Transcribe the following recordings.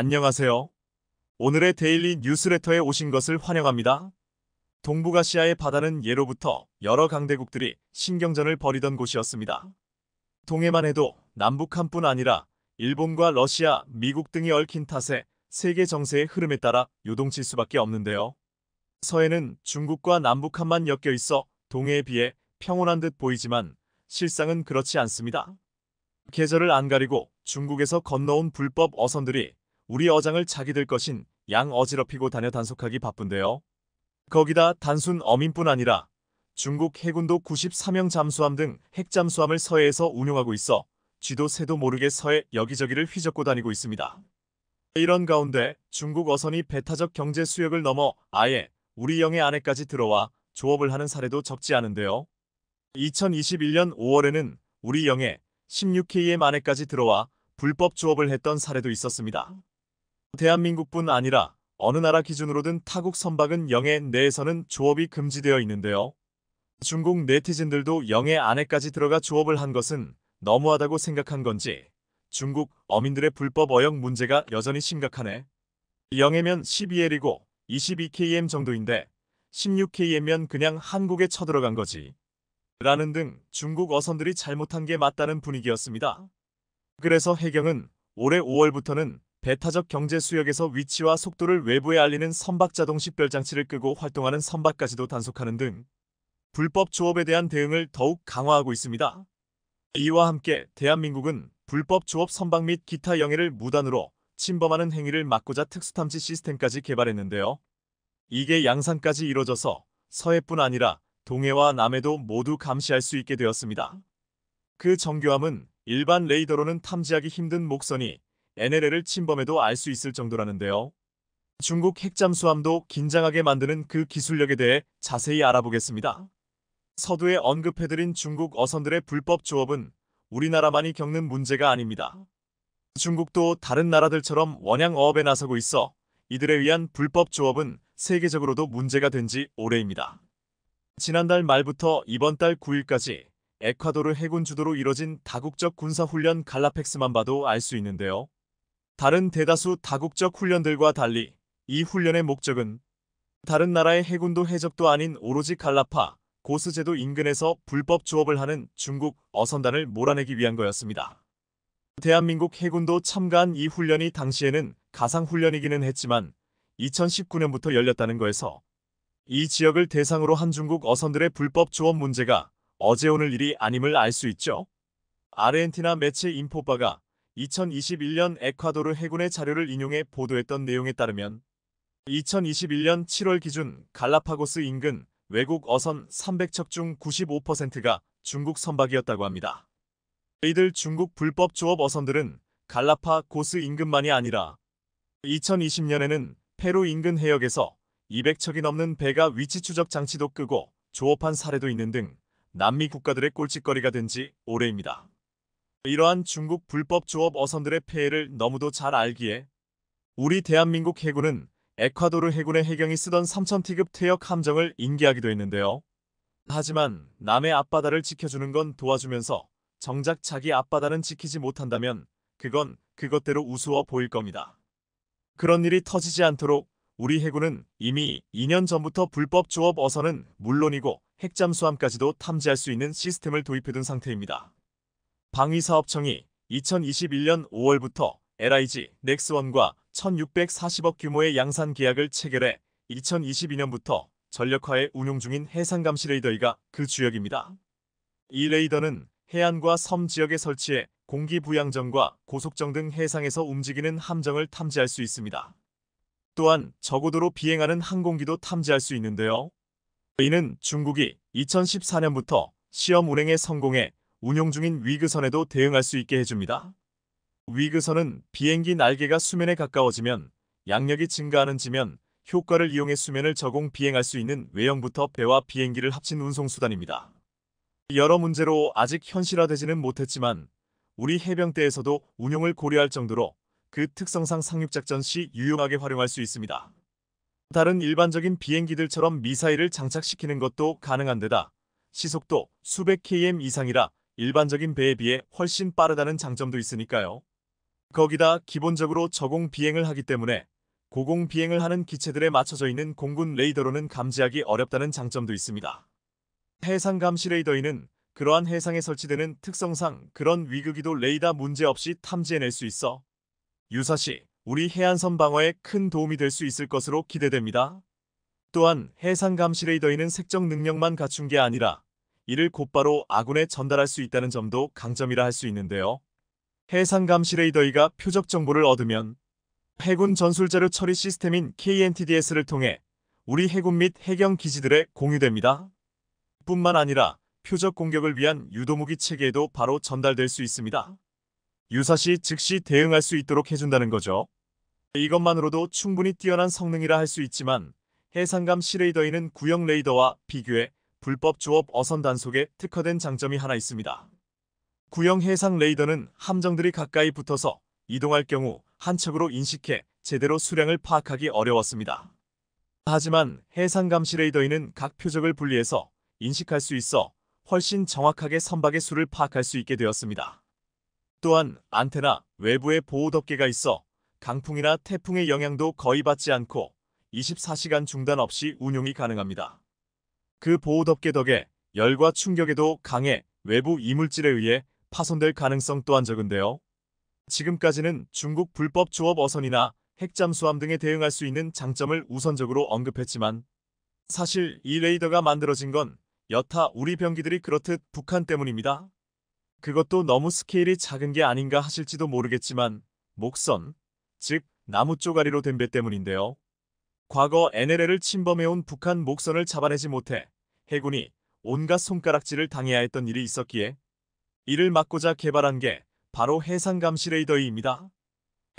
안녕하세요. 오늘의 데일리 뉴스레터에 오신 것을 환영합니다. 동북아시아의 바다는 예로부터 여러 강대국들이 신경전을 벌이던 곳이었습니다. 동해만 해도 남북한뿐 아니라 일본과 러시아, 미국 등이 얽힌 탓에 세계 정세의 흐름에 따라 요동칠 수밖에 없는데요. 서해는 중국과 남북한만 엮여 있어 동해에 비해 평온한 듯 보이지만 실상은 그렇지 않습니다. 계절을 안 가리고 중국에서 건너온 불법 어선들이 우리 어장을 자기들 것인 양 어지럽히고 다녀 단속하기 바쁜데요. 거기다 단순 어민뿐 아니라 중국 해군도 94명 잠수함 등 핵잠수함을 서해에서 운용하고 있어 쥐도 새도 모르게 서해 여기저기를 휘젓고 다니고 있습니다. 이런 가운데 중국 어선이 배타적 경제 수역을 넘어 아예 우리 영해 안에까지 들어와 조업을 하는 사례도 적지 않은데요. 2021년 5월에는 우리 영해 16km 안에까지 들어와 불법 조업을 했던 사례도 있었습니다. 대한민국뿐 아니라 어느 나라 기준으로든 타국 선박은 영해 내에서는 조업이 금지되어 있는데요. 중국 네티즌들도 영해 안에까지 들어가 조업을 한 것은 너무하다고 생각한 건지 중국 어민들의 불법 어역 문제가 여전히 심각하네. 영해면 12L이고 22km 정도인데 16km면 그냥 한국에 쳐들어간 거지. 라는 등 중국 어선들이 잘못한 게 맞다는 분위기였습니다. 그래서 해경은 올해 5월부터는 배타적 경제 수역에서 위치와 속도를 외부에 알리는 선박 자동식 별장치를 끄고 활동하는 선박까지도 단속하는 등 불법 조업에 대한 대응을 더욱 강화하고 있습니다. 이와 함께 대한민국은 불법 조업 선박 및 기타 영해를 무단으로 침범하는 행위를 막고자 특수탐지 시스템까지 개발했는데요. 이게 양산까지 이뤄져서 서해뿐 아니라 동해와 남해도 모두 감시할 수 있게 되었습니다. 그 정교함은 일반 레이더로는 탐지하기 힘든 목선이 NLL을 침범해도 알 수 있을 정도라는데요. 중국 핵잠수함도 긴장하게 만드는 그 기술력에 대해 자세히 알아보겠습니다. 서두에 언급해드린 중국 어선들의 불법 조업은 우리나라만이 겪는 문제가 아닙니다. 중국도 다른 나라들처럼 원양 어업에 나서고 있어 이들에 의한 불법 조업은 세계적으로도 문제가 된 지 오래입니다. 지난달 말부터 이번 달 9일까지 에콰도르 해군 주도로 이뤄진 다국적 군사훈련 갈라펙스만 봐도 알 수 있는데요. 다른 대다수 다국적 훈련들과 달리 이 훈련의 목적은 다른 나라의 해군도 해적도 아닌 오로지 갈라파 고스제도 인근에서 불법 조업을 하는 중국 어선단을 몰아내기 위한 거였습니다. 대한민국 해군도 참가한 이 훈련이 당시에는 가상훈련이기는 했지만 2019년부터 열렸다는 거에서 이 지역을 대상으로 한 중국 어선들의 불법 조업 문제가 어제 오늘 일이 아님을 알 수 있죠. 아르헨티나 매체 인포바가 2021년 에콰도르 해군의 자료를 인용해 보도했던 내용에 따르면 2021년 7월 기준 갈라파고스 인근 외국 어선 300척 중 95%가 중국 선박이었다고 합니다. 이들 중국 불법 조업 어선들은 갈라파고스 인근만이 아니라 2020년에는 페루 인근 해역에서 200척이 넘는 배가 위치 추적 장치도 끄고 조업한 사례도 있는 등 남미 국가들의 꼴찌거리가 된 지 오래입니다. 이러한 중국 불법 조업 어선들의 폐해를 너무도 잘 알기에 우리 대한민국 해군은 에콰도르 해군의 해경이 쓰던 3000T급 퇴역 함정을 인계하기도 했는데요. 하지만 남의 앞바다를 지켜주는 건 도와주면서 정작 자기 앞바다는 지키지 못한다면 그건 그것대로 우스워 보일 겁니다. 그런 일이 터지지 않도록 우리 해군은 이미 2년 전부터 불법 조업 어선은 물론이고 핵잠수함까지도 탐지할 수 있는 시스템을 도입해둔 상태입니다. 방위사업청이 2021년 5월부터 LIG, 넥스원과 1640억 규모의 양산 계약을 체결해 2022년부터 전력화에 운용 중인 해상감시 레이더이가 그 주역입니다. 이 레이더는 해안과 섬 지역에 설치해 공기 부양정과 고속정 등 해상에서 움직이는 함정을 탐지할 수 있습니다. 또한 저고도로 비행하는 항공기도 탐지할 수 있는데요. 이는 중국이 2014년부터 시험 운행에 성공해 운용 중인 위그선에도 대응할 수 있게 해줍니다. 위그선은 비행기 날개가 수면에 가까워지면 양력이 증가하는 지면 효과를 이용해 수면을 적응 비행할 수 있는 외형부터 배와 비행기를 합친 운송수단입니다. 여러 문제로 아직 현실화되지는 못했지만 우리 해병대에서도 운용을 고려할 정도로 그 특성상 상륙작전 시 유용하게 활용할 수 있습니다. 다른 일반적인 비행기들처럼 미사일을 장착시키는 것도 가능한 데다 시속도 수백 km 이상이라 일반적인 배에 비해 훨씬 빠르다는 장점도 있으니까요. 거기다 기본적으로 저공 비행을 하기 때문에 고공 비행을 하는 기체들에 맞춰져 있는 공군 레이더로는 감지하기 어렵다는 장점도 있습니다. 해상 감시 레이더인은 그러한 해상에 설치되는 특성상 그런 위급기도 레이더 문제없이 탐지해낼 수 있어 유사시 우리 해안선 방어에 큰 도움이 될 수 있을 것으로 기대됩니다. 또한 해상 감시 레이더인은 색정 능력만 갖춘 게 아니라 이를 곧바로 아군에 전달할 수 있다는 점도 강점이라 할 수 있는데요. 해상 감시 레이더이가 표적 정보를 얻으면 해군 전술자료 처리 시스템인 KNTDS를 통해 우리 해군 및 해경 기지들에 공유됩니다. 뿐만 아니라 표적 공격을 위한 유도무기 체계에도 바로 전달될 수 있습니다. 유사시 즉시 대응할 수 있도록 해준다는 거죠. 이것만으로도 충분히 뛰어난 성능이라 할 수 있지만 해상감 시레이더에는 구형 레이더와 비교해 불법 조업 어선 단속에 특화된 장점이 하나 있습니다. 구형 해상 레이더는 함정들이 가까이 붙어서 이동할 경우 한 척으로 인식해 제대로 수량을 파악하기 어려웠습니다. 하지만 해상 감시 레이더에는 각 표적을 분리해서 인식할 수 있어 훨씬 정확하게 선박의 수를 파악할 수 있게 되었습니다. 또한 안테나 외부의 보호 덮개가 있어 강풍이나 태풍의 영향도 거의 받지 않고 24시간 중단 없이 운용이 가능합니다. 그 보호덮개 덕에 열과 충격에도 강해 외부 이물질에 의해 파손될 가능성 또한 적은데요. 지금까지는 중국 불법 조업 어선이나 핵잠수함 등에 대응할 수 있는 장점을 우선적으로 언급했지만 사실 이 레이더가 만들어진 건 여타 우리 병기들이 그렇듯 북한 때문입니다. 그것도 너무 스케일이 작은 게 아닌가 하실지도 모르겠지만 목선, 즉 나무 쪼가리로 된 배 때문인데요. 과거 NLL을 침범해온 북한 목선을 잡아내지 못해 해군이 온갖 손가락질을 당해야 했던 일이 있었기에 이를 막고자 개발한 게 바로 해상감시 레이더이입니다.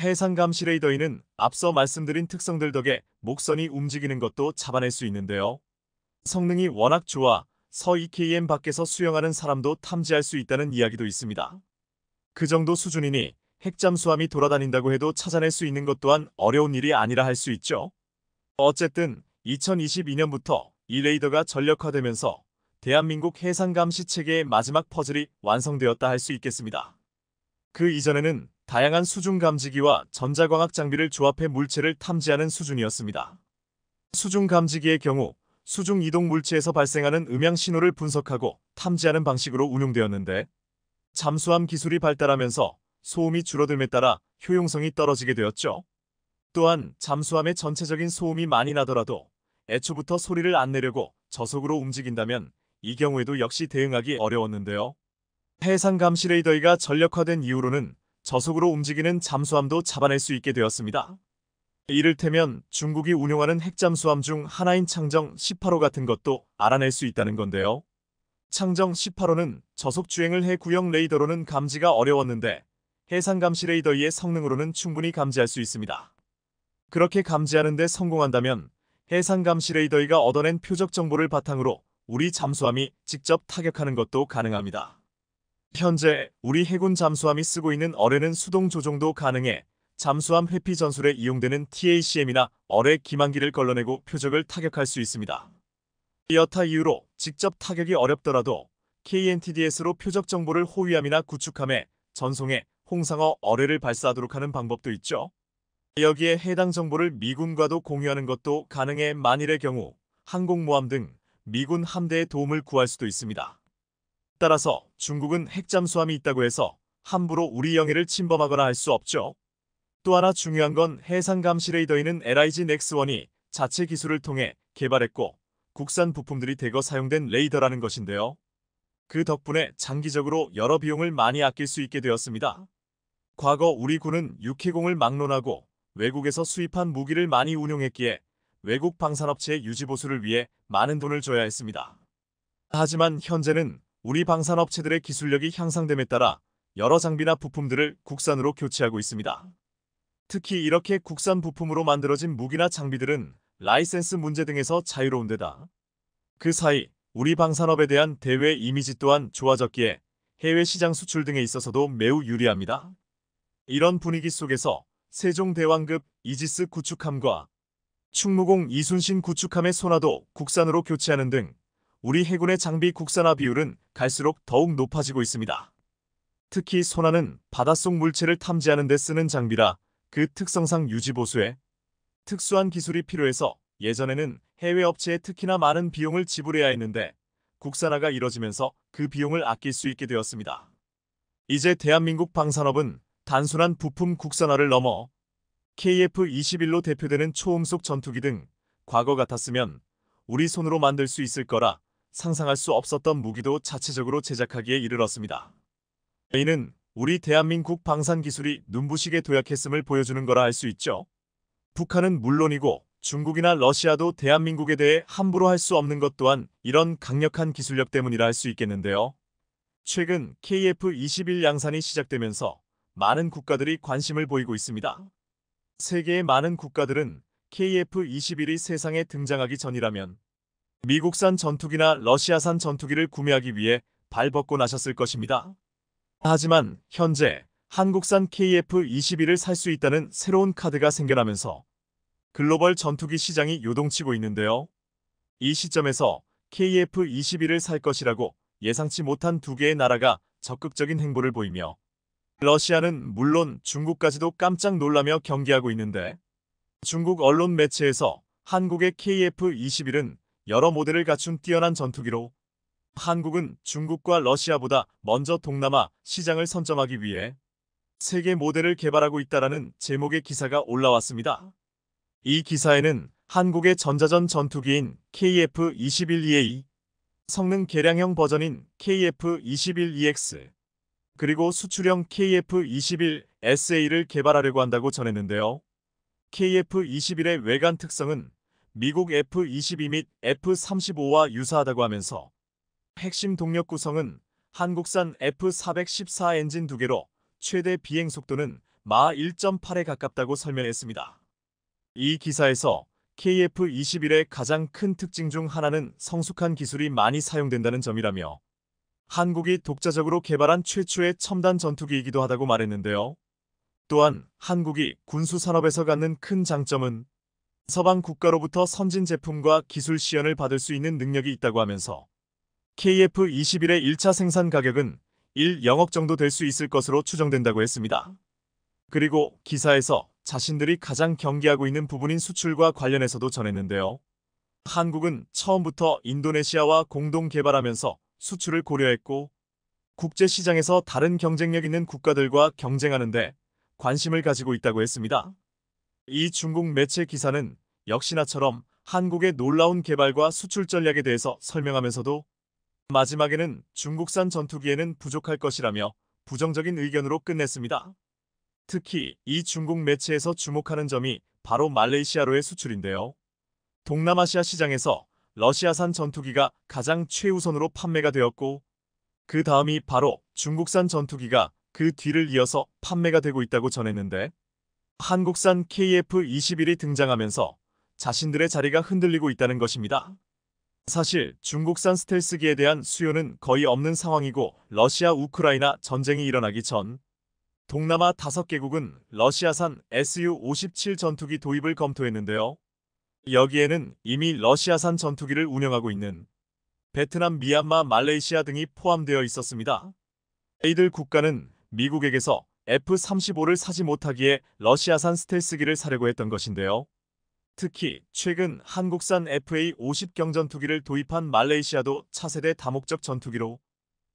해상감시 레이더이는 앞서 말씀드린 특성들 덕에 목선이 움직이는 것도 잡아낼 수 있는데요. 성능이 워낙 좋아 서 2km e 밖에서 수영하는 사람도 탐지할 수 있다는 이야기도 있습니다. 그 정도 수준이니 핵잠수함이 돌아다닌다고 해도 찾아낼 수 있는 것 또한 어려운 일이 아니라 할 수 있죠. 어쨌든 2022년부터 이 레이더가 전력화되면서 대한민국 해상감시 체계의 마지막 퍼즐이 완성되었다 할 수 있겠습니다. 그 이전에는 다양한 수중감지기와 전자광학 장비를 조합해 물체를 탐지하는 수준이었습니다. 수중감지기의 경우 수중 이동 물체에서 발생하는 음향 신호를 분석하고 탐지하는 방식으로 운용되었는데 잠수함 기술이 발달하면서 소음이 줄어듦에 따라 효용성이 떨어지게 되었죠. 또한 잠수함의 전체적인 소음이 많이 나더라도 애초부터 소리를 안 내려고 저속으로 움직인다면 이 경우에도 역시 대응하기 어려웠는데요. 해상 감시 레이더가 전력화된 이후로는 저속으로 움직이는 잠수함도 잡아낼 수 있게 되었습니다. 이를테면 중국이 운용하는 핵잠수함 중 하나인 창정 18호 같은 것도 알아낼 수 있다는 건데요. 창정 18호는 저속 주행을 해 구형 레이더로는 감지가 어려웠는데 해상 감시 레이더의 성능으로는 충분히 감지할 수 있습니다. 그렇게 감지하는 데 성공한다면 해상 감시 레이더이가 얻어낸 표적 정보를 바탕으로 우리 잠수함이 직접 타격하는 것도 가능합니다. 현재 우리 해군 잠수함이 쓰고 있는 어뢰는 수동 조종도 가능해 잠수함 회피 전술에 이용되는 TACM이나 어뢰 기만기를 걸러내고 표적을 타격할 수 있습니다. 이어타 이후로 직접 타격이 어렵더라도 KNTDS로 표적 정보를 호위함이나 구축함에 전송해 홍상어 어뢰를 발사하도록 하는 방법도 있죠. 여기에 해당 정보를 미군과도 공유하는 것도 가능해 만일의 경우 항공모함 등 미군 함대의 도움을 구할 수도 있습니다. 따라서 중국은 핵잠수함이 있다고 해서 함부로 우리 영해를 침범하거나 할 수 없죠. 또 하나 중요한 건 해상감시 레이더인 은 LIG n 넥스1이 자체 기술을 통해 개발했고 국산 부품들이 대거 사용된 레이더라는 것인데요. 그 덕분에 장기적으로 여러 비용을 많이 아낄 수 있게 되었습니다. 과거 우리 군은 육해공을 막론하고 외국에서 수입한 무기를 많이 운용했기에 외국 방산업체의 유지보수를 위해 많은 돈을 줘야 했습니다. 하지만 현재는 우리 방산업체들의 기술력이 향상됨에 따라 여러 장비나 부품들을 국산으로 교체하고 있습니다. 특히 이렇게 국산 부품으로 만들어진 무기나 장비들은 라이센스 문제 등에서 자유로운 데다 그 사이 우리 방산업에 대한 대외 이미지 또한 좋아졌기에 해외 시장 수출 등에 있어서도 매우 유리합니다. 이런 분위기 속에서 세종대왕급 이지스 구축함과 충무공 이순신 구축함의 소나도 국산으로 교체하는 등 우리 해군의 장비 국산화 비율은 갈수록 더욱 높아지고 있습니다. 특히 소나는 바닷속 물체를 탐지하는 데 쓰는 장비라 그 특성상 유지보수에 특수한 기술이 필요해서 예전에는 해외 업체에 특히나 많은 비용을 지불해야 했는데 국산화가 이뤄지면서 그 비용을 아낄 수 있게 되었습니다. 이제 대한민국 방산업은 단순한 부품 국산화를 넘어 KF-21로 대표되는 초음속 전투기 등 과거 같았으면 우리 손으로 만들 수 있을 거라 상상할 수 없었던 무기도 자체적으로 제작하기에 이르렀습니다. 이는 우리 대한민국 방산 기술이 눈부시게 도약했음을 보여주는 거라 할 수 있죠. 북한은 물론이고 중국이나 러시아도 대한민국에 대해 함부로 할 수 없는 것 또한 이런 강력한 기술력 때문이라 할 수 있겠는데요. 최근 KF-21 양산이 시작되면서 많은 국가들이 관심을 보이고 있습니다. 세계의 많은 국가들은 KF-21이 세상에 등장하기 전이라면 미국산 전투기나 러시아산 전투기를 구매하기 위해 발벗고 나셨을 것입니다. 하지만 현재 한국산 KF-21을 살 수 있다는 새로운 카드가 생겨나면서 글로벌 전투기 시장이 요동치고 있는데요. 이 시점에서 KF-21을 살 것이라고 예상치 못한 두 개의 나라가 적극적인 행보를 보이며 러시아는 물론 중국까지도 깜짝 놀라며 경기하고 있는데 중국 언론 매체에서 한국의 KF-21은 여러 모델을 갖춘 뛰어난 전투기로 한국은 중국과 러시아보다 먼저 동남아 시장을 선점하기 위해 세계 모델을 개발하고 있다라는 제목의 기사가 올라왔습니다. 이 기사에는 한국의 전자전 전투기인 KF-21EA, 성능 개량형 버전인 KF-21EX, 그리고 수출형 KF-21SA를 개발하려고 한다고 전했는데요. KF-21의 외관 특성은 미국 F-22 및 F-35와 유사하다고 하면서 핵심 동력 구성은 한국산 F-414 엔진 2개로 최대 비행 속도는 마 1.8에 가깝다고 설명했습니다. 이 기사에서 KF-21의 가장 큰 특징 중 하나는 성숙한 기술이 많이 사용된다는 점이라며 한국이 독자적으로 개발한 최초의 첨단 전투기이기도 하다고 말했는데요. 또한 한국이 군수산업에서 갖는 큰 장점은 서방 국가로부터 선진 제품과 기술 시연을 받을 수 있는 능력이 있다고 하면서 KF-21의 1차 생산 가격은 1영억 정도 될 수 있을 것으로 추정된다고 했습니다. 그리고 기사에서 자신들이 가장 경계하고 있는 부분인 수출과 관련해서도 전했는데요. 한국은 처음부터 인도네시아와 공동 개발하면서 수출을 고려했고 국제시장에서 다른 경쟁력 있는 국가들과 경쟁하는데 관심을 가지고 있다고 했습니다. 이 중국 매체 기사는 역시나처럼 한국의 놀라운 개발과 수출 전략에 대해서 설명하면서도 마지막에는 중국산 전투기에는 부족할 것이라며 부정적인 의견으로 끝냈습니다. 특히 이 중국 매체에서 주목하는 점이 바로 말레이시아로의 수출인데요. 동남아시아 시장에서 러시아산 전투기가 가장 최우선으로 판매가 되었고 그 다음이 바로 중국산 전투기가 그 뒤를 이어서 판매가 되고 있다고 전했는데 한국산 KF-21이 등장하면서 자신들의 자리가 흔들리고 있다는 것입니다. 사실 중국산 스텔스기에 대한 수요는 거의 없는 상황이고 러시아 우크라이나 전쟁이 일어나기 전 동남아 5개국은 러시아산 Su-57 전투기 도입을 검토했는데요. 여기에는 이미 러시아산 전투기를 운영하고 있는 베트남, 미얀마, 말레이시아 등이 포함되어 있었습니다. 이들 국가는 미국에게서 F-35를 사지 못하기에 러시아산 스텔스기를 사려고 했던 것인데요. 특히 최근 한국산 FA-50 경전투기를 도입한 말레이시아도 차세대 다목적 전투기로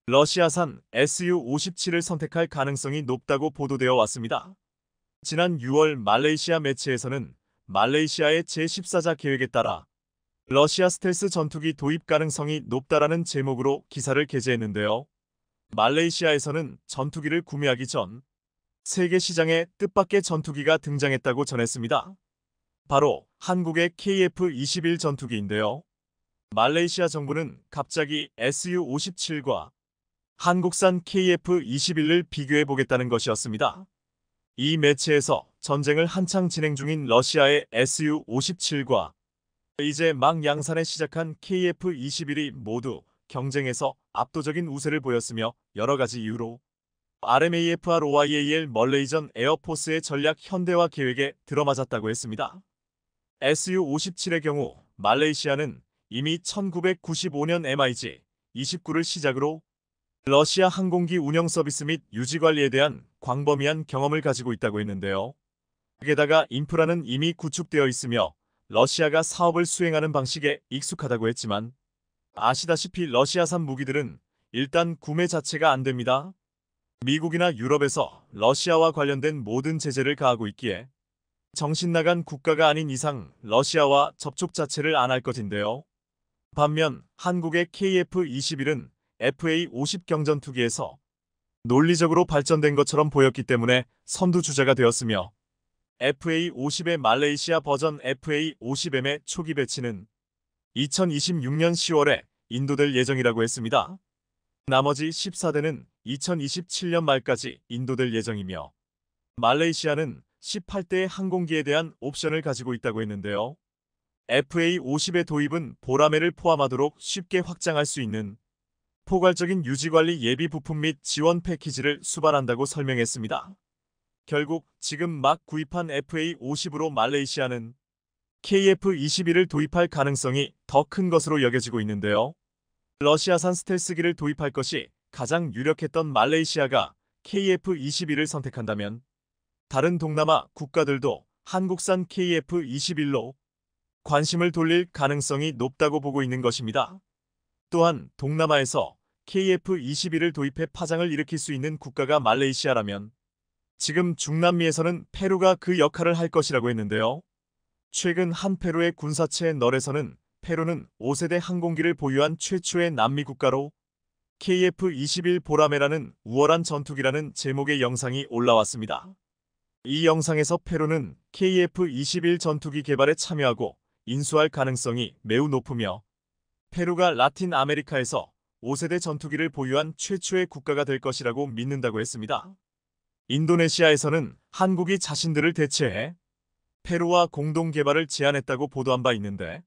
러시아산 SU-57을 선택할 가능성이 높다고 보도되어 왔습니다. 지난 6월 말레이시아 매체에서는 말레이시아의 제14자 계획에 따라 러시아 스텔스 전투기 도입 가능성이 높다라는 제목으로 기사를 게재했는데요. 말레이시아에서는 전투기를 구매하기 전 세계 시장에 뜻밖의 전투기가 등장했다고 전했습니다. 바로 한국의 KF-21 전투기인데요. 말레이시아 정부는 갑자기 SU-57과 한국산 KF-21을 비교해보겠다는 것이었습니다. 이 매체에서 전쟁을 한창 진행 중인 러시아의 SU-57과 이제 막 양산에 시작한 KF-21이 모두 경쟁에서 압도적인 우세를 보였으며 여러 가지 이유로 RMAFROIAL 멀레이전 에어포스의 전략 현대화 계획에 들어맞았다고 했습니다. SU-57의 경우 말레이시아는 이미 1995년 MIG 29를 시작으로 러시아 항공기 운영 서비스 및 유지 관리에 대한 광범위한 경험을 가지고 있다고 했는데요. 게다가 인프라는 이미 구축되어 있으며 러시아가 사업을 수행하는 방식에 익숙하다고 했지만 아시다시피 러시아산 무기들은 일단 구매 자체가 안 됩니다. 미국이나 유럽에서 러시아와 관련된 모든 제재를 가하고 있기에 정신 나간 국가가 아닌 이상 러시아와 접촉 자체를 안 할 것인데요. 반면 한국의 KF-21은 FA-50 경전투기에서 논리적으로 발전된 것처럼 보였기 때문에 선두주자가 되었으며 FA50의 말레이시아 버전 FA50M의 초기 배치는 2026년 10월에 인도될 예정이라고 했습니다. 나머지 14대는 2027년 말까지 인도될 예정이며 말레이시아는 18대의 항공기에 대한 옵션을 가지고 있다고 했는데요. FA50의 도입은 보라매를 포함하도록 쉽게 확장할 수 있는 포괄적인 유지관리 예비 부품 및 지원 패키지를 수반한다고 설명했습니다. 결국 지금 막 구입한 FA50으로 말레이시아는 k f 2 1을 도입할 가능성이 더 큰 것으로 여겨지고 있는데요. 러시아산 스텔스기를 도입할 것이 가장 유력했던 말레이시아가 k f 2 1을 선택한다면 다른 동남아 국가들도 한국산 KF-21로 관심을 돌릴 가능성이 높다고 보고 있는 것입니다. 또한 동남아에서 KF-21을 도입해 파장을 일으킬 수 있는 국가가 말레이시아라면 지금 중남미에서는 페루가 그 역할을 할 것이라고 했는데요. 최근 한 페루의 군사체 널에서는 페루는 5세대 항공기를 보유한 최초의 남미 국가로 KF-21 보라메라는 우월한 전투기라는 제목의 영상이 올라왔습니다. 이 영상에서 페루는 KF-21 전투기 개발에 참여하고 인수할 가능성이 매우 높으며 페루가 라틴 아메리카에서 5세대 전투기를 보유한 최초의 국가가 될 것이라고 믿는다고 했습니다. 인도네시아에서는 한국이 자신들을 대체해 페루와 공동 개발을 제안했다고 보도한 바 있는데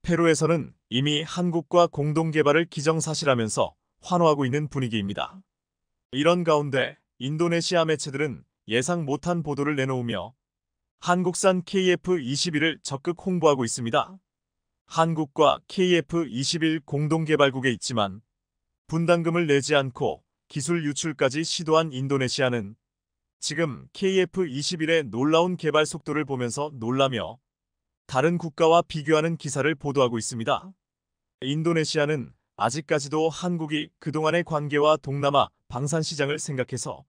페루에서는 이미 한국과 공동 개발을 기정사실하면서 환호하고 있는 분위기입니다. 이런 가운데 인도네시아 매체들은 예상 못한 보도를 내놓으며 한국산 KF-21을 적극 홍보하고 있습니다. 한국과 KF-21 공동개발국에 있지만 분담금을 내지 않고 기술 유출까지 시도한 인도네시아는 지금 KF-21의 놀라운 개발 속도를 보면서 놀라며 다른 국가와 비교하는 기사를 보도하고 있습니다. 인도네시아는 아직까지도 한국이 그동안의 관계와 동남아 방산 시장을 생각해서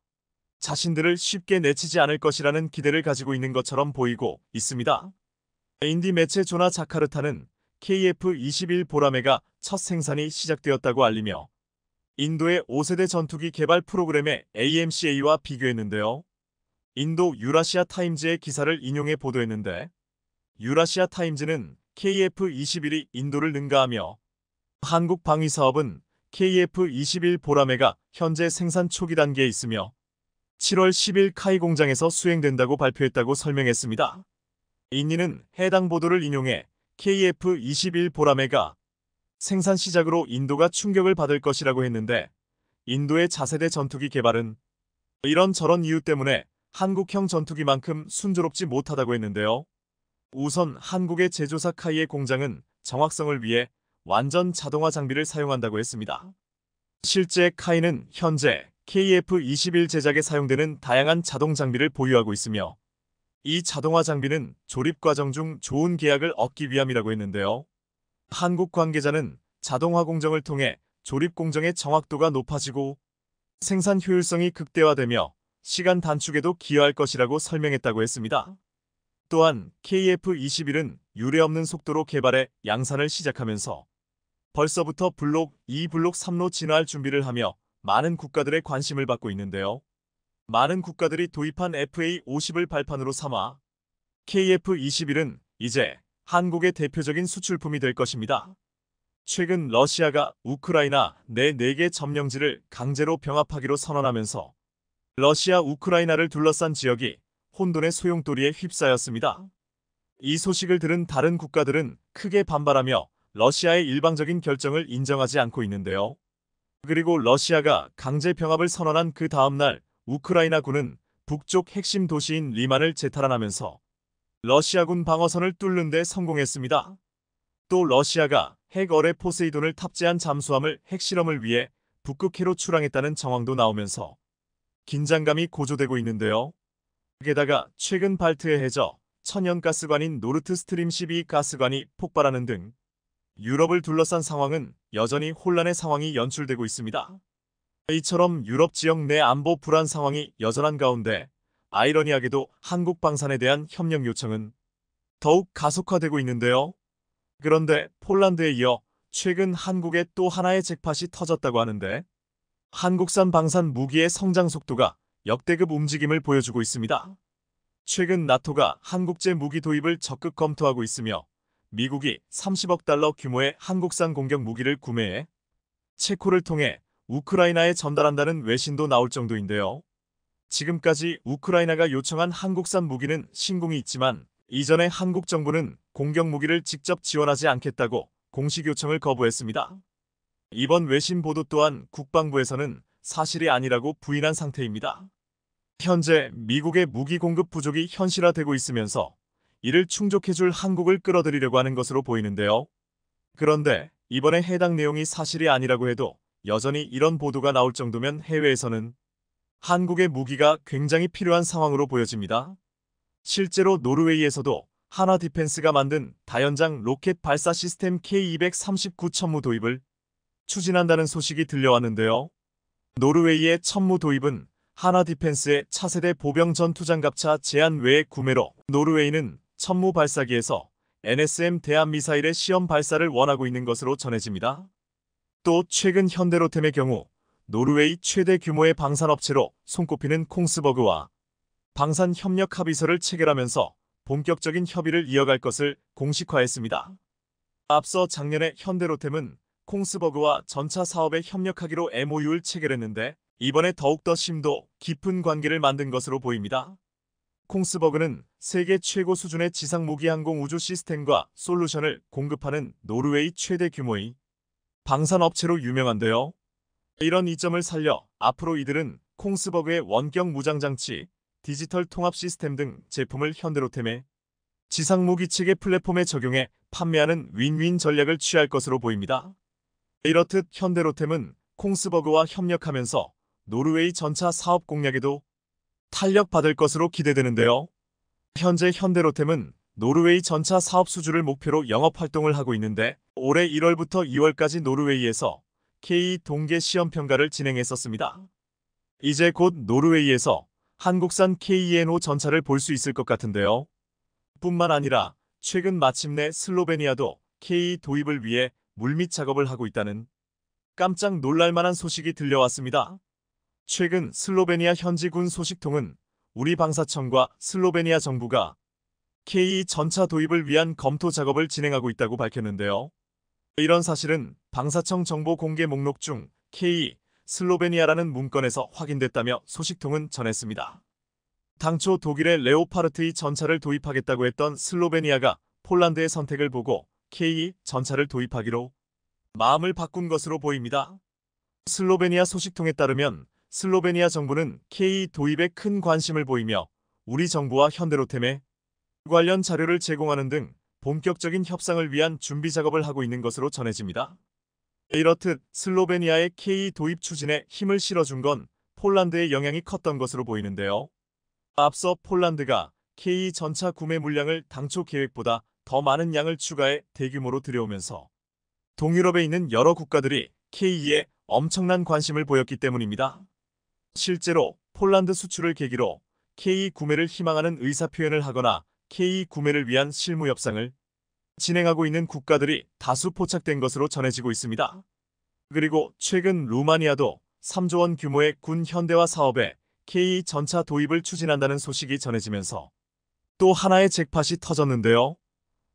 자신들을 쉽게 내치지 않을 것이라는 기대를 가지고 있는 것처럼 보이고 있습니다. 인디 매체 조나 자카르타는 KF-21 보라매가 첫 생산이 시작되었다고 알리며 인도의 5세대 전투기 개발 프로그램의 AMCA와 비교했는데요. 인도 유라시아 타임즈의 기사를 인용해 보도했는데 유라시아 타임즈는 KF-21이 인도를 능가하며 한국 방위 사업은 KF-21 보라매가 현재 생산 초기 단계에 있으며 7월 10일 카이 공장에서 수행된다고 발표했다고 설명했습니다. 인니는 해당 보도를 인용해 KF-21 보라매가 생산 시작으로 인도가 충격을 받을 것이라고 했는데 인도의 자세대 전투기 개발은 이런 저런 이유 때문에 한국형 전투기만큼 순조롭지 못하다고 했는데요. 우선 한국의 제조사 카이의 공장은 정확성을 위해 완전 자동화 장비를 사용한다고 했습니다. 실제 카이는 현재 KF-21 제작에 사용되는 다양한 자동 장비를 보유하고 있으며 이 자동화 장비는 조립 과정 중 좋은 계약을 얻기 위함이라고 했는데요. 한국 관계자는 자동화 공정을 통해 조립 공정의 정확도가 높아지고 생산 효율성이 극대화되며 시간 단축에도 기여할 것이라고 설명했다고 했습니다. 또한 KF-21은 유례 없는 속도로 개발해 양산을 시작하면서 벌써부터 블록 2, 블록 3로 진화할 준비를 하며 많은 국가들의 관심을 받고 있는데요. 많은 국가들이 도입한 FA-50을 발판으로 삼아 KF-21은 이제 한국의 대표적인 수출품이 될 것입니다. 최근 러시아가 우크라이나 내 4개 점령지를 강제로 병합하기로 선언하면서 러시아 우크라이나를 둘러싼 지역이 혼돈의 소용돌이에 휩싸였습니다. 이 소식을 들은 다른 국가들은 크게 반발하며 러시아의 일방적인 결정을 인정하지 않고 있는데요. 그리고 러시아가 강제 병합을 선언한 그 다음날 우크라이나군은 북쪽 핵심 도시인 리만을 재탈환하면서 러시아군 방어선을 뚫는 데 성공했습니다. 또 러시아가 핵어뢰 포세이돈을 탑재한 잠수함을 핵실험을 위해 북극해로 출항했다는 정황도 나오면서 긴장감이 고조되고 있는데요. 게다가 최근 발트해 해저 천연가스관인 노르트스트림 12 가스관이 폭발하는 등 유럽을 둘러싼 상황은 여전히 혼란의 상황이 연출되고 있습니다. 이처럼 유럽 지역 내 안보 불안 상황이 여전한 가운데 아이러니하게도 한국 방산에 대한 협력 요청은 더욱 가속화되고 있는데요. 그런데 폴란드에 이어 최근 한국에 또 하나의 잭팟이 터졌다고 하는데 한국산 방산 무기의 성장 속도가 역대급 움직임을 보여주고 있습니다. 최근 나토가 한국제 무기 도입을 적극 검토하고 있으며 미국이 30억 달러 규모의 한국산 공격 무기를 구매해 체코를 통해 우크라이나에 전달한다는 외신도 나올 정도인데요. 지금까지 우크라이나가 요청한 한국산 무기는 신공이 있지만 이전에 한국 정부는 공격 무기를 직접 지원하지 않겠다고 공식 요청을 거부했습니다. 이번 외신 보도 또한 국방부에서는 사실이 아니라고 부인한 상태입니다. 현재 미국의 무기 공급 부족이 현실화되고 있으면서 이를 충족해줄 한국을 끌어들이려고 하는 것으로 보이는데요. 그런데 이번에 해당 내용이 사실이 아니라고 해도 여전히 이런 보도가 나올 정도면 해외에서는 한국의 무기가 굉장히 필요한 상황으로 보여집니다. 실제로 노르웨이에서도 하나 디펜스가 만든 다연장 로켓 발사 시스템 K239 천무 도입을 추진한다는 소식이 들려왔는데요. 노르웨이의 천무 도입은 하나 디펜스의 차세대 보병 전투장갑차 제한 외의 구매로 노르웨이는 천무 발사기에서 NSM 대한미사일의 시험 발사를 원하고 있는 것으로 전해집니다. 또 최근 현대로템의 경우 노르웨이 최대 규모의 방산업체로 손꼽히는 콩스버그와 방산 협력 합의서를 체결하면서 본격적인 협의를 이어갈 것을 공식화했습니다. 앞서 작년에 현대로템은 콩스버그와 전차 사업에 협력하기로 MOU를 체결했는데 이번에 더욱더 심도 깊은 관계를 만든 것으로 보입니다. 콩스버그는 세계 최고 수준의 지상 무기 항공 우주 시스템과 솔루션을 공급하는 노르웨이 최대 규모의 방산업체로 유명한데요. 이런 이점을 살려 앞으로 이들은 콩스버그의 원격 무장장치, 디지털 통합 시스템 등 제품을 현대로템에 지상 무기 측의 플랫폼에 적용해 판매하는 윈윈 전략을 취할 것으로 보입니다. 이렇듯 현대로템은 콩스버그와 협력하면서 노르웨이 전차 사업 공략에도 탄력받을 것으로 기대되는데요. 현재 현대로템은 노르웨이 전차 사업 수주를 목표로 영업 활동을 하고 있는데 올해 1월부터 2월까지 노르웨이에서 K 동계 시험 평가를 진행했었습니다. 이제 곧 노르웨이에서 한국산 KNO 전차를 볼 수 있을 것 같은데요. 뿐만 아니라 최근 마침내 슬로베니아도 K 도입을 위해 물밑 작업을 하고 있다는 깜짝 놀랄만한 소식이 들려왔습니다. 최근 슬로베니아 현지군 소식통은 우리 방사청과 슬로베니아 정부가 K 전차 도입을 위한 검토 작업을 진행하고 있다고 밝혔는데요. 이런 사실은 방사청 정보 공개 목록 중 K 슬로베니아라는 문건에서 확인됐다며 소식통은 전했습니다. 당초 독일의 레오파르트2 전차를 도입하겠다고 했던 슬로베니아가 폴란드의 선택을 보고 K 전차를 도입하기로 마음을 바꾼 것으로 보입니다. 슬로베니아 소식통에 따르면 슬로베니아 정부는 K 도입에 큰 관심을 보이며 우리 정부와 현대로템에 관련 자료를 제공하는 등 본격적인 협상을 위한 준비 작업을 하고 있는 것으로 전해집니다. 이렇듯 슬로베니아의 KE 도입 추진에 힘을 실어준 건 폴란드의 영향이 컸던 것으로 보이는데요. 앞서 폴란드가 KE 전차 구매 물량을 당초 계획보다 더 많은 양을 추가해 대규모로 들여오면서 동유럽에 있는 여러 국가들이 KE에 엄청난 관심을 보였기 때문입니다. 실제로 폴란드 수출을 계기로 KE 구매를 희망하는 의사표현을 하거나 K 구매를 위한 실무 협상을 진행하고 있는 국가들이 다수 포착된 것으로 전해지고 있습니다. 그리고 최근 루마니아도 3조 원 규모의 군 현대화 사업에 K 전차 도입을 추진한다는 소식이 전해지면서 또 하나의 잭팟이 터졌는데요.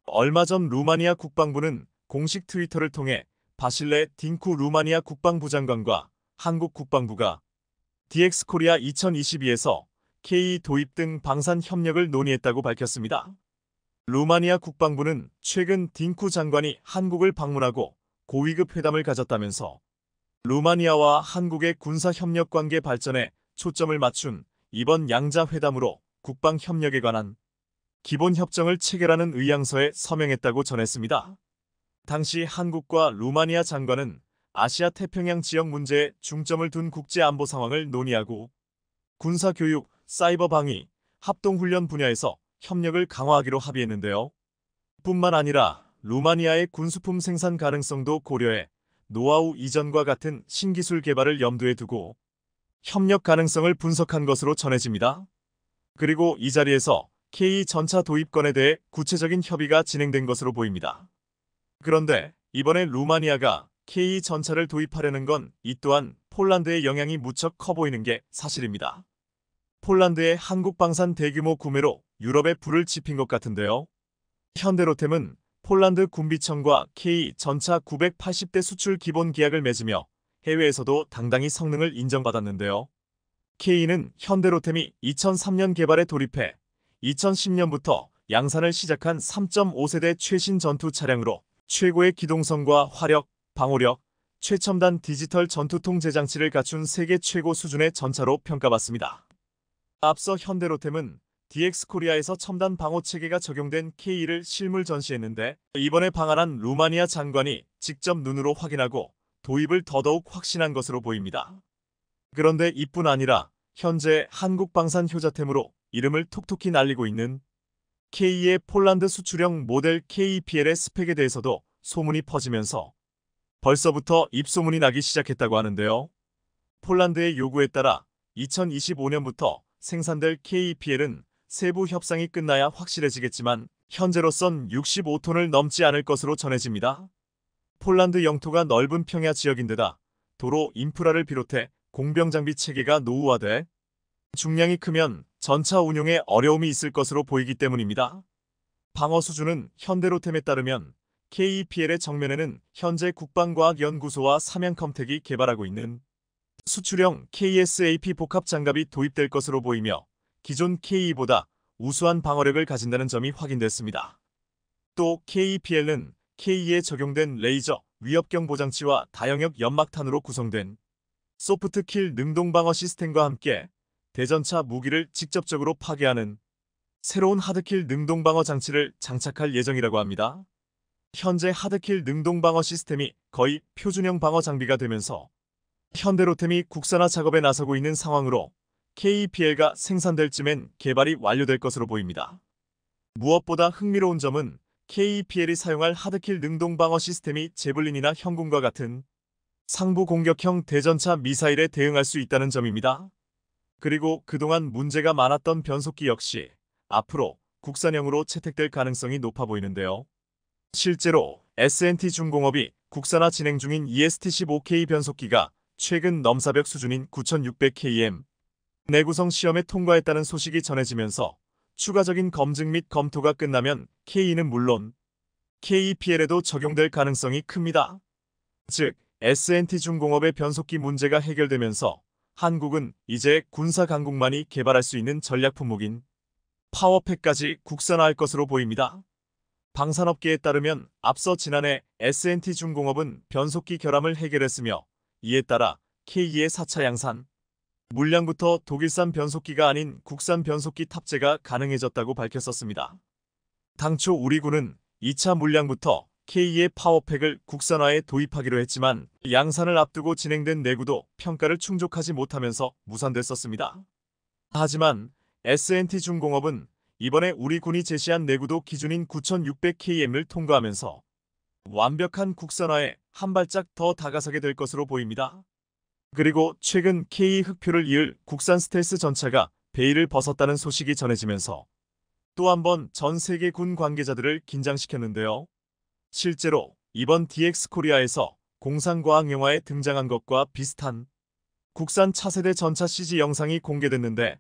얼마 전 루마니아 국방부는 공식 트위터를 통해 바실레 딩쿠 루마니아 국방부 장관과 한국 국방부가 DX 코리아 2022에서 K 도입 등 방산 협력을 논의했다고 밝혔습니다. 루마니아 국방부는 최근 딩쿠 장관이 한국을 방문하고 고위급 회담을 가졌다면서 루마니아와 한국의 군사협력 관계 발전에 초점을 맞춘 이번 양자회담으로 국방협력에 관한 기본협정을 체결하는 의향서에 서명했다고 전했습니다. 당시 한국과 루마니아 장관은 아시아 태평양 지역 문제에 중점을 둔 국제 안보 상황을 논의하고 군사교육, 사이버 방위, 합동훈련 분야에서 협력을 강화하기로 합의했는데요. 뿐만 아니라 루마니아의 군수품 생산 가능성도 고려해 노하우 이전과 같은 신기술 개발을 염두에 두고 협력 가능성을 분석한 것으로 전해집니다. 그리고 이 자리에서 K 전차 도입권에 대해 구체적인 협의가 진행된 것으로 보입니다. 그런데 이번에 루마니아가 K 전차를 도입하려는 건 이 또한 폴란드의 영향이 무척 커 보이는 게 사실입니다. 폴란드의 한국 방산 대규모 구매로 유럽의 불을 지핀 것 같은데요. 현대로템은 폴란드 군비청과 K 전차 980대 수출 기본 계약을 맺으며 해외에서도 당당히 성능을 인정받았는데요. K는 현대로템이 2003년 개발에 돌입해 2010년부터 양산을 시작한 3.5세대 최신 전투 차량으로 최고의 기동성과 화력, 방호력, 최첨단 디지털 전투통 제장치를 갖춘 세계 최고 수준의 전차로 평가받습니다. 앞서 현대로템은 DX코리아에서 첨단 방호 체계가 적용된 k 2를 실물 전시했는데 이번에 방한한 루마니아 장관이 직접 눈으로 확인하고 도입을 더더욱 확신한 것으로 보입니다. 그런데 이뿐 아니라 현재 한국 방산 효자템으로 이름을 톡톡히 날리고 있는 K의 2 폴란드 수출형 모델 KPL의 스펙에 대해서도 소문이 퍼지면서 벌써부터 입소문이 나기 시작했다고 하는데요. 폴란드의 요구에 따라 2025년부터 생산될 KEPL은 세부 협상이 끝나야 확실해지겠지만 현재로선 65톤을 넘지 않을 것으로 전해집니다. 폴란드 영토가 넓은 평야 지역인데다 도로 인프라를 비롯해 공병장비 체계가 노후화돼 중량이 크면 전차 운용에 어려움이 있을 것으로 보이기 때문입니다. 방어 수준은 현대로템에 따르면 KEPL의 정면에는 현재 국방과학연구소와 삼양컴택이 개발하고 있는 수출형 KSAP 복합 장갑이 도입될 것으로 보이며 기존 KE보다 우수한 방어력을 가진다는 점이 확인됐습니다. 또 KPL은 e KE에 적용된 레이저 위협경 보장치와 다영역 연막탄으로 구성된 소프트킬 능동방어 시스템과 함께 대전차 무기를 직접적으로 파괴하는 새로운 하드킬 능동방어 장치를 장착할 예정이라고 합니다. 현재 하드킬 능동방어 시스템이 거의 표준형 방어 장비가 되면서 현대로템이 국산화 작업에 나서고 있는 상황으로 KEPL가 생산될 쯤엔 개발이 완료될 것으로 보입니다. 무엇보다 흥미로운 점은 KEPL이 사용할 하드킬 능동 방어 시스템이 제블린이나 현군과 같은 상부 공격형 대전차 미사일에 대응할 수 있다는 점입니다. 그리고 그동안 문제가 많았던 변속기 역시 앞으로 국산형으로 채택될 가능성이 높아 보이는데요. 실제로 S&T n 중공업이 국산화 진행 중인 EST-15K 변속기가 최근 넘사벽 수준인 9600km 내구성 시험에 통과했다는 소식이 전해지면서 추가적인 검증 및 검토가 끝나면 K는 물론 KEPL에도 적용될 가능성이 큽니다. 즉, SNT 중공업의 변속기 문제가 해결되면서 한국은 이제 군사 강국만이 개발할 수 있는 전략 품목인 파워팩까지 국산화할 것으로 보입니다. 방산업계에 따르면 앞서 지난해 SNT 중공업은 변속기 결함을 해결했으며 이에 따라 K2의 4차 양산 물량부터 독일산 변속기가 아닌 국산 변속기 탑재가 가능해졌다고 밝혔었습니다. 당초 우리 군은 2차 물량부터 K2의 파워팩을 국산화에 도입하기로 했지만 양산을 앞두고 진행된 내구도 평가를 충족하지 못하면서 무산됐었습니다. 하지만 S&T n 중공업은 이번에 우리 군이 제시한 내구도 기준인 9600KM을 통과하면서 완벽한 국산화에 한 발짝 더 다가서게 될 것으로 보입니다. 그리고 최근 K 흑표를 이을 국산 스텔스 전차가 베일을 벗었다는 소식이 전해지면서 또 한 번 전 세계 군 관계자들을 긴장시켰는데요. 실제로 이번 DX 코리아에서 공상과학 영화에 등장한 것과 비슷한 국산 차세대 전차 CG 영상이 공개됐는데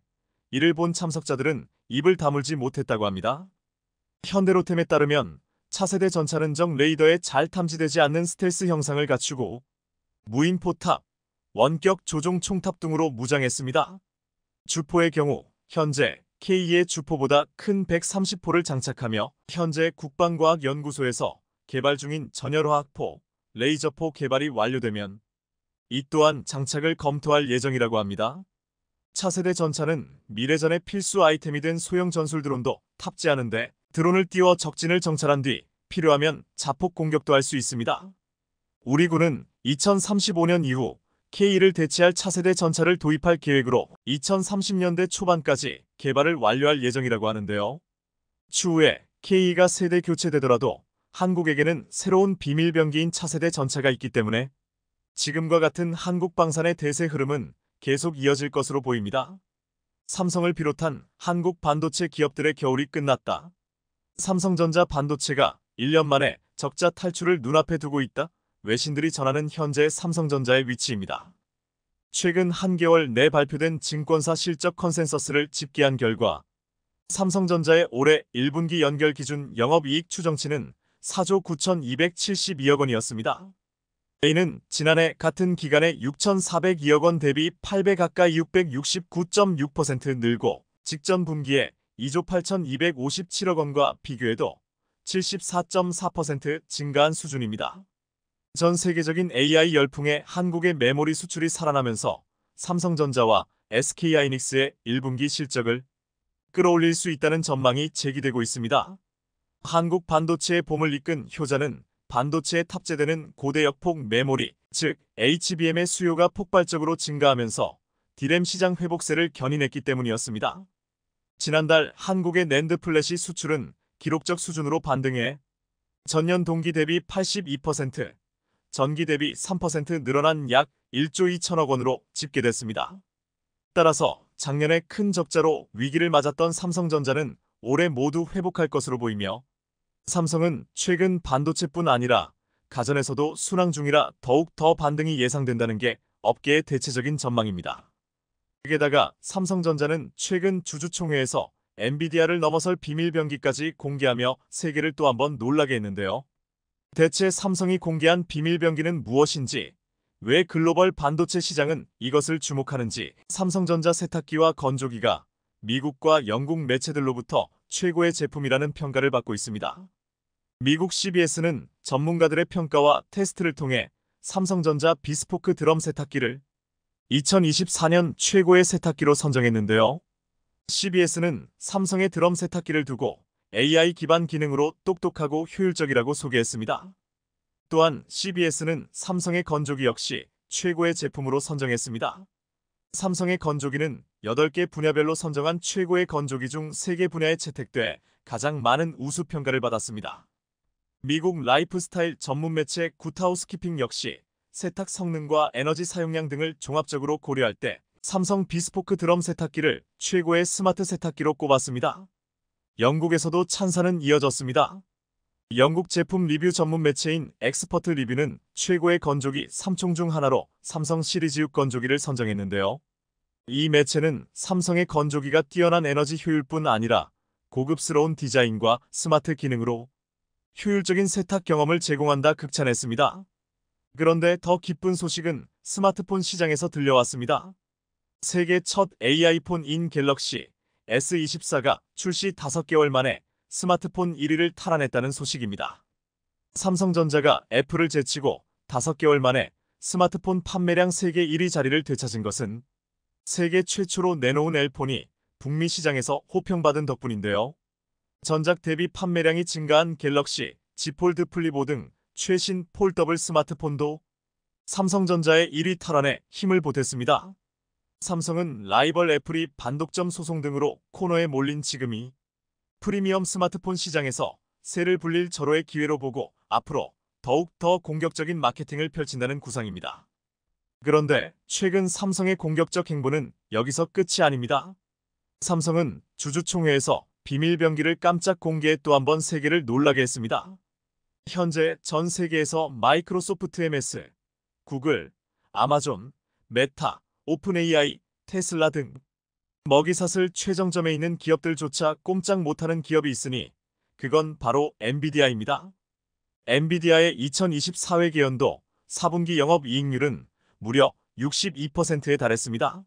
이를 본 참석자들은 입을 다물지 못했다고 합니다. 현대로템에 따르면 차세대 전차는 정 레이더에 잘 탐지되지 않는 스텔스 형상을 갖추고 무인포탑, 원격 조종 총탑 등으로 무장했습니다. 주포의 경우 현재 K2의 주포보다 큰 130포를 장착하며 현재 국방과학연구소에서 개발 중인 전열화학포, 레이저포 개발이 완료되면 이 또한 장착을 검토할 예정이라고 합니다. 차세대 전차는 미래전의 필수 아이템이 된 소형 전술 드론도 탑재하는데 드론을 띄워 적진을 정찰한 뒤 필요하면 자폭 공격도 할 수 있습니다. 우리 군은 2035년 이후 K1을 대체할 차세대 전차를 도입할 계획으로 2030년대 초반까지 개발을 완료할 예정이라고 하는데요. 추후에 K2가 세대 교체되더라도 한국에게는 새로운 비밀병기인 차세대 전차가 있기 때문에 지금과 같은 한국 방산의 대세 흐름은 계속 이어질 것으로 보입니다. 삼성을 비롯한 한국 반도체 기업들의 겨울이 끝났다. 삼성전자 반도체가 1년 만에 적자 탈출을 눈앞에 두고 있다. 외신들이 전하는 현재 삼성전자의 위치입니다. 최근 한개월 내 발표된 증권사 실적 컨센서스를 집계한 결과 삼성전자의 올해 1분기 연결 기준 영업이익 추정치는 4조 9,272억 원이었습니다. A는 지난해 같은 기간에 6,402억 원 대비 8배 가까이 669.6% 늘고 직전 분기에 2조 8,257억 원과 비교해도 74.4% 증가한 수준입니다. 전 세계적인 AI 열풍에 한국의 메모리 수출이 살아나면서 삼성전자와 SK하이닉스의 1분기 실적을 끌어올릴 수 있다는 전망이 제기되고 있습니다. 한국 반도체의 봄을 이끈 효자는 반도체에 탑재되는 고대역폭 메모리, 즉 HBM의 수요가 폭발적으로 증가하면서 디램 시장 회복세를 견인했기 때문이었습니다. 지난달 한국의 낸드 플래시 수출은 기록적 수준으로 반등해 전년 동기 대비 82%, 전기 대비 3% 늘어난 약 1조 2천억 원으로 집계됐습니다. 따라서 작년에 큰 적자로 위기를 맞았던 삼성전자는 올해 모두 회복할 것으로 보이며 삼성은 최근 반도체뿐 아니라 가전에서도 순항 중이라 더욱 더 반등이 예상된다는 게 업계의 대체적인 전망입니다. 게다가 삼성전자는 최근 주주총회에서 엔비디아를 넘어설 비밀병기까지 공개하며 세계를 또한번 놀라게 했는데요. 대체 삼성이 공개한 비밀병기는 무엇인지, 왜 글로벌 반도체 시장은 이것을 주목하는지 삼성전자 세탁기와 건조기가 미국과 영국 매체들로부터 최고의 제품이라는 평가를 받고 있습니다. 미국 CBS는 전문가들의 평가와 테스트를 통해 삼성전자 비스포크 드럼 세탁기를 2024년 최고의 세탁기로 선정했는데요. CBS는 삼성의 드럼 세탁기를 두고 AI 기반 기능으로 똑똑하고 효율적이라고 소개했습니다. 또한 CBS는 삼성의 건조기 역시 최고의 제품으로 선정했습니다. 삼성의 건조기는 8개 분야별로 선정한 최고의 건조기 중 3개 분야에 채택돼 가장 많은 우수 평가를 받았습니다. 미국 라이프스타일 전문 매체 구타우스키핑 역시 세탁 성능과 에너지 사용량 등을 종합적으로 고려할 때 삼성 비스포크 드럼 세탁기를 최고의 스마트 세탁기로 꼽았습니다. 영국에서도 찬사는 이어졌습니다. 영국 제품 리뷰 전문 매체인 엑스퍼트 리뷰는 최고의 건조기 3총 중 하나로 삼성 시리즈 6 건조기를 선정했는데요. 이 매체는 삼성의 건조기가 뛰어난 에너지 효율뿐 아니라 고급스러운 디자인과 스마트 기능으로 효율적인 세탁 경험을 제공한다 극찬했습니다. 그런데 더 기쁜 소식은 스마트폰 시장에서 들려왔습니다. 세계 첫 AI폰인 갤럭시 S24가 출시 5개월 만에 스마트폰 1위를 탈환했다는 소식입니다. 삼성전자가 애플을 제치고 5개월 만에 스마트폰 판매량 세계 1위 자리를 되찾은 것은 세계 최초로 내놓은 앨폰이 북미 시장에서 호평받은 덕분인데요. 전작 대비 판매량이 증가한 갤럭시, 지폴드 플리보 등 최신 폴더블 스마트폰도 삼성전자의 1위 탈환에 힘을 보탰습니다. 삼성은 라이벌 애플이 반독점 소송 등으로 코너에 몰린 지금이 프리미엄 스마트폰 시장에서 새를 불릴 절호의 기회로 보고 앞으로 더욱 더 공격적인 마케팅을 펼친다는 구상입니다. 그런데 최근 삼성의 공격적 행보는 여기서 끝이 아닙니다. 삼성은 주주총회에서 비밀병기를 깜짝 공개해 또 한 번 세계를 놀라게 했습니다. 현재 전 세계에서 마이크로소프트 MS, 구글, 아마존, 메타, 오픈AI, 테슬라 등 먹이사슬 최정점에 있는 기업들조차 꼼짝 못하는 기업이 있으니 그건 바로 엔비디아입니다. 엔비디아의 2024회기 연도 4분기 영업이익률은 무려 62%에 달했습니다.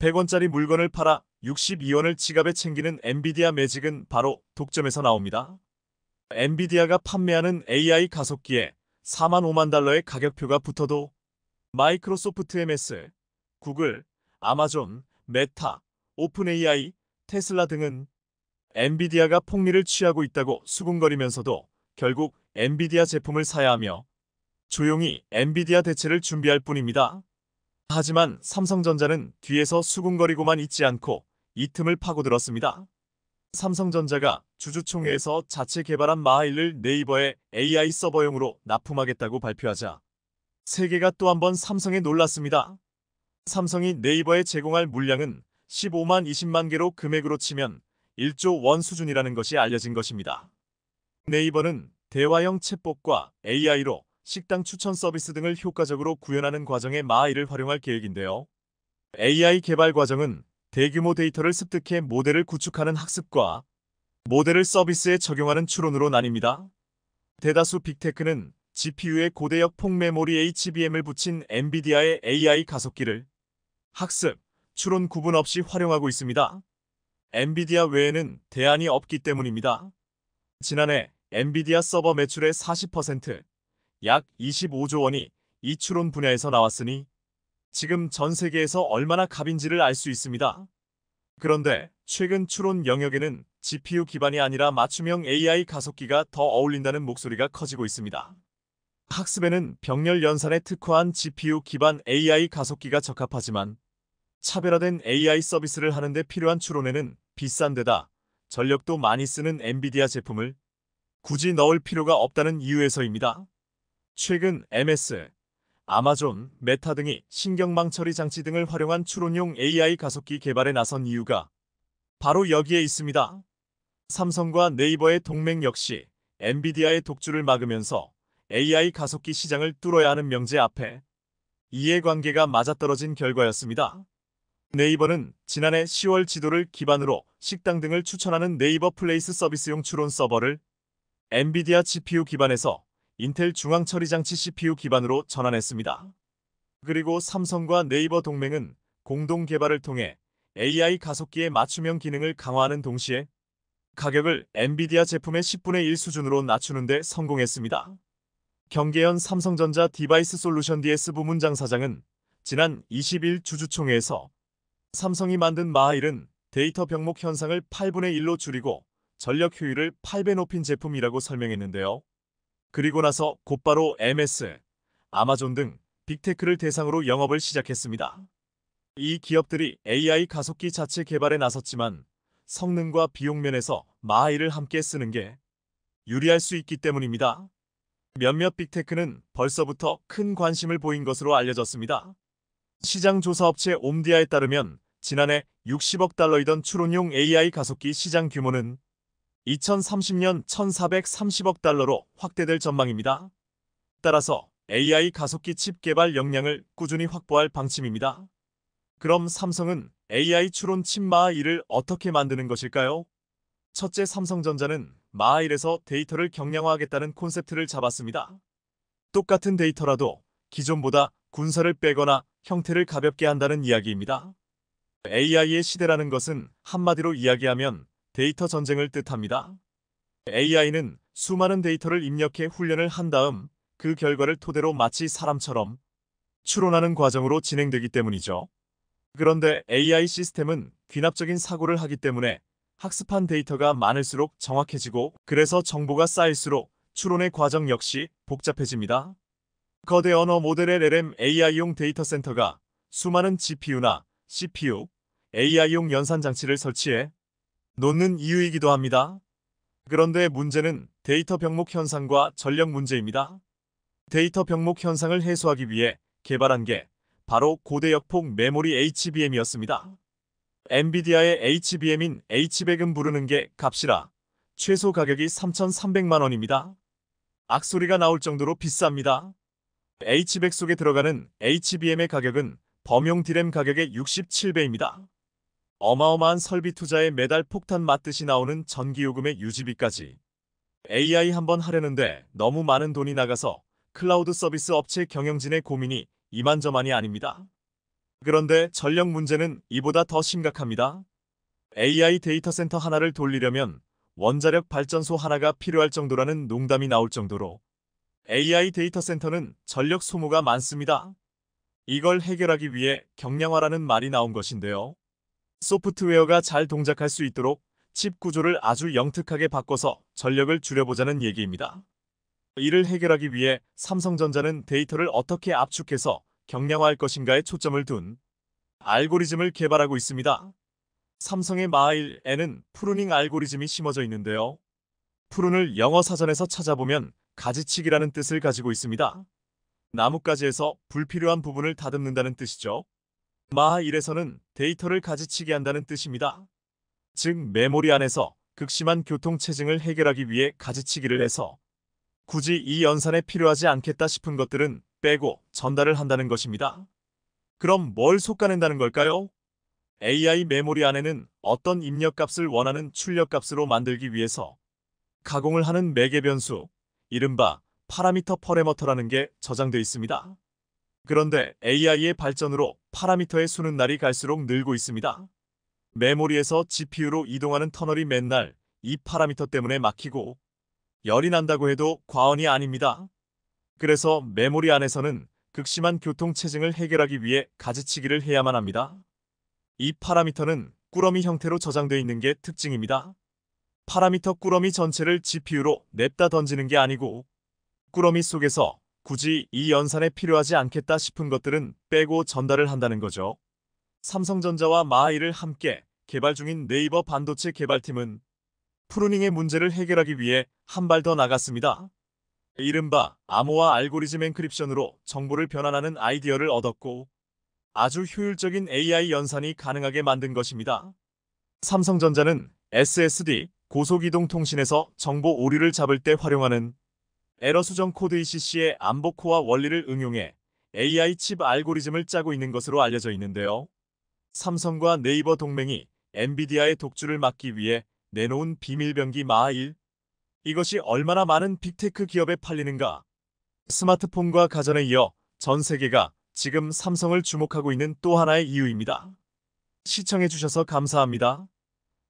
100원짜리 물건을 팔아 62원을 지갑에 챙기는 엔비디아 매직은 바로 독점에서 나옵니다. 엔비디아가 판매하는 AI 가속기에 4만 5만 달러의 가격표가 붙어도 마이크로소프트 MS, 구글, 아마존, 메타, 오픈AI, 테슬라 등은 엔비디아가 폭리를 취하고 있다고 수군거리면서도 결국 엔비디아 제품을 사야 하며 조용히 엔비디아 대체를 준비할 뿐입니다. 하지만 삼성전자는 뒤에서 수군거리고만 있지 않고 이 틈을 파고들었습니다. 삼성전자가 주주총회에서 자체 개발한 마하일을 네이버에 AI 서버용으로 납품하겠다고 발표하자 세계가 또 한번 삼성에 놀랐습니다. 삼성이 네이버에 제공할 물량은 15만 20만 개로 금액으로 치면 1조 원 수준이라는 것이 알려진 것입니다. 네이버는 대화형 챗봇과 AI로 식당 추천 서비스 등을 효과적으로 구현하는 과정에 마하이를 활용할 계획인데요. AI 개발 과정은 대규모 데이터를 습득해 모델을 구축하는 학습과 모델을 서비스에 적용하는 추론으로 나뉩니다. 대다수 빅테크는 GPU에 고대역 폭메모리 HBM을 붙인 엔비디아의 AI 가속기를 학습, 추론 구분 없이 활용하고 있습니다. 엔비디아 외에는 대안이 없기 때문입니다. 지난해 엔비디아 서버 매출의 40%, 약 25조 원이 이 추론 분야에서 나왔으니 지금 전 세계에서 얼마나 갑인지를알 수 있습니다. 그런데 최근 추론 영역에는 GPU 기반이 아니라 맞춤형 AI 가속기가 더 어울린다는 목소리가 커지고 있습니다. 학습에는 병렬 연산에 특화한 GPU 기반 AI 가속기가 적합하지만 차별화된 AI 서비스를 하는데 필요한 추론에는 비싼 데다 전력도 많이 쓰는 엔비디아 제품을 굳이 넣을 필요가 없다는 이유에서입니다. 최근 MS, 아마존, 메타 등이 신경망 처리 장치 등을 활용한 추론용 AI 가속기 개발에 나선 이유가 바로 여기에 있습니다. 삼성과 네이버의 동맹 역시 엔비디아의 독주를 막으면서 AI 가속기 시장을 뚫어야 하는 명제 앞에 이해관계가 맞아떨어진 결과였습니다. 네이버는 지난해 10월 지도를 기반으로 식당 등을 추천하는 네이버 플레이스 서비스용 추론 서버를 엔비디아 GPU 기반에서 인텔 중앙처리장치 CPU 기반으로 전환했습니다. 그리고 삼성과 네이버 동맹은 공동 개발을 통해 AI 가속기의 맞춤형 기능을 강화하는 동시에 가격을 엔비디아 제품의 10분의 1 수준으로 낮추는 데 성공했습니다. 경계현 삼성전자 디바이스 솔루션 DS 부문 장사장은 지난 20일 주주총회에서 삼성이 만든 마하일은 데이터 병목 현상을 8분의 1로 줄이고 전력 효율을 8배 높인 제품이라고 설명했는데요. 그리고 나서 곧바로 MS, 아마존 등 빅테크를 대상으로 영업을 시작했습니다. 이 기업들이 AI 가속기 자체 개발에 나섰지만 성능과 비용 면에서 마이를 함께 쓰는 게 유리할 수 있기 때문입니다. 몇몇 빅테크는 벌써부터 큰 관심을 보인 것으로 알려졌습니다. 시장 조사 업체 옴디아에 따르면 지난해 60억 달러이던 추론용 AI 가속기 시장 규모는 2030년 1,430억 달러로 확대될 전망입니다. 따라서 AI 가속기 칩 개발 역량을 꾸준히 확보할 방침입니다. 그럼 삼성은 AI 추론 칩 마하 1을 어떻게 만드는 것일까요? 첫째 삼성전자는 마하 1에서 데이터를 경량화하겠다는 콘셉트를 잡았습니다. 똑같은 데이터라도 기존보다 군사를 빼거나 형태를 가볍게 한다는 이야기입니다. AI의 시대라는 것은 한마디로 이야기하면 데이터 전쟁을 뜻합니다. AI는 수많은 데이터를 입력해 훈련을 한 다음 그 결과를 토대로 마치 사람처럼 추론하는 과정으로 진행되기 때문이죠. 그런데 AI 시스템은 귀납적인 사고를 하기 때문에 학습한 데이터가 많을수록 정확해지고 그래서 정보가 쌓일수록 추론의 과정 역시 복잡해집니다. 거대 언어 모델 LLM AI용 데이터 센터가 수많은 GPU나 CPU, AI용 연산 장치를 설치해 놓는 이유이기도 합니다. 그런데 문제는 데이터 병목 현상과 전력 문제입니다. 데이터 병목 현상을 해소하기 위해 개발한 게 바로 고대 역폭 메모리 HBM이었습니다. 엔비디아의 HBM인 H100은 부르는 게 값이라 최소 가격이 3,300만원입니다. 악소리가 나올 정도로 비쌉니다. H100 속에 들어가는 HBM의 가격은 범용 디램 가격의 67배입니다. 어마어마한 설비 투자에 매달 폭탄 맞듯이 나오는 전기요금의 유지비까지 AI 한번 하려는데 너무 많은 돈이 나가서 클라우드 서비스 업체 경영진의 고민이 이만저만이 아닙니다. 그런데 전력 문제는 이보다 더 심각합니다. AI 데이터 센터 하나를 돌리려면 원자력 발전소 하나가 필요할 정도라는 농담이 나올 정도로 AI 데이터 센터는 전력 소모가 많습니다. 이걸 해결하기 위해 경량화라는 말이 나온 것인데요. 소프트웨어가 잘 동작할 수 있도록 칩 구조를 아주 영특하게 바꿔서 전력을 줄여보자는 얘기입니다. 이를 해결하기 위해 삼성전자는 데이터를 어떻게 압축해서 경량화할 것인가에 초점을 둔 알고리즘을 개발하고 있습니다. 삼성의 마일에는 프루닝 알고리즘이 심어져 있는데요. 프른을 영어 사전에서 찾아보면 가지치기라는 뜻을 가지고 있습니다. 나뭇가지에서 불필요한 부분을 다듬는다는 뜻이죠. 마하 1에서는 데이터를 가지치게 한다는 뜻입니다. 즉 메모리 안에서 극심한 교통체증을 해결하기 위해 가지치기를 해서 굳이 이 연산에 필요하지 않겠다 싶은 것들은 빼고 전달을 한다는 것입니다. 그럼 뭘 솎아낸다는 걸까요? AI 메모리 안에는 어떤 입력값을 원하는 출력값으로 만들기 위해서 가공을 하는 매개 변수, 이른바 파라미터 퍼레머터라는 게저장되어 있습니다. 그런데 AI의 발전으로 파라미터의 수는 날이 갈수록 늘고 있습니다. 메모리에서 GPU로 이동하는 터널이 맨날 이 파라미터 때문에 막히고 열이 난다고 해도 과언이 아닙니다. 그래서 메모리 안에서는 극심한 교통체증을 해결하기 위해 가지치기를 해야만 합니다. 이 파라미터는 꾸러미 형태로 저장되어 있는 게 특징입니다. 파라미터 꾸러미 전체를 GPU로 냅다 던지는 게 아니고 꾸러미 속에서 굳이 이 연산에 필요하지 않겠다 싶은 것들은 빼고 전달을 한다는 거죠. 삼성전자와 마하이를 함께 개발 중인 네이버 반도체 개발팀은 프루닝의 문제를 해결하기 위해 한 발 더 나갔습니다. 이른바 암호화 알고리즘 엔크립션으로 정보를 변환하는 아이디어를 얻었고 아주 효율적인 AI 연산이 가능하게 만든 것입니다. 삼성전자는 SSD, 고속이동통신에서 정보 오류를 잡을 때 활용하는 에러 수정 코드 ECC의 암보코와 원리를 응용해 AI 칩 알고리즘을 짜고 있는 것으로 알려져 있는데요. 삼성과 네이버 동맹이 엔비디아의 독주를 막기 위해 내놓은 비밀병기 마하1. 이것이 얼마나 많은 빅테크 기업에 팔리는가. 스마트폰과 가전에 이어 전 세계가 지금 삼성을 주목하고 있는 또 하나의 이유입니다. 시청해주셔서 감사합니다.